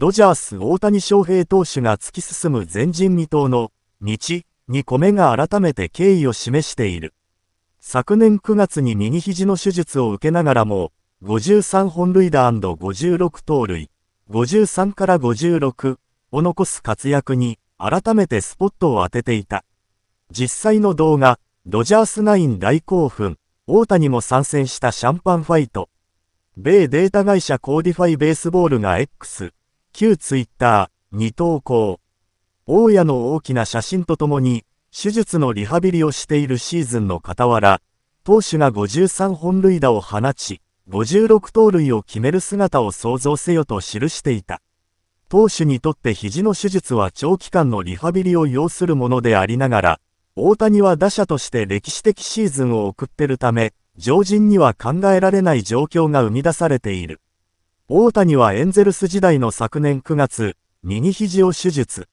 ドジャース大谷翔平投手が突き進む前人未到の日に米が改めて敬意を示している。昨年9月に右肘の手術を受けながらも、53本塁打 &56 盗塁、53から56を残す活躍に改めてスポットを当てていた。実際の動画、ドジャース9大興奮、大谷も参戦したシャンパンファイト。米データ会社コーディファイベースボールが X、旧ツイッターに投稿。大家の大きな写真とともに、手術のリハビリをしているシーズンの傍ら、投手が53本塁打を放ち、56盗塁を決める姿を想像せよと記していた。投手にとって肘の手術は長期間のリハビリを要するものでありながら、大谷は打者として歴史的シーズンを送ってるため、常人には考えられない状況が生み出されている。大谷はエンゼルス時代の昨年9月、右肘を手術。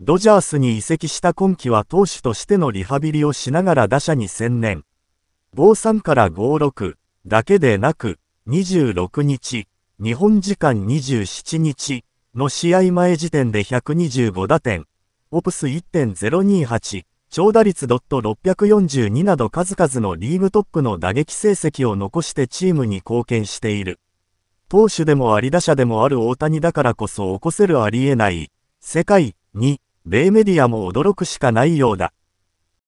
ドジャースに移籍した今季は投手としてのリハビリをしながら打者に専念。53から56だけでなく、26日、日本時間27日の試合前時点で125打点、オプス1.028、長打率ドット .642 など数々のリーグトップの打撃成績を残してチームに貢献している。投手でもあり打者でもある大谷だからこそ起こせるありえない、世界に、米メディアも驚くしかないようだ。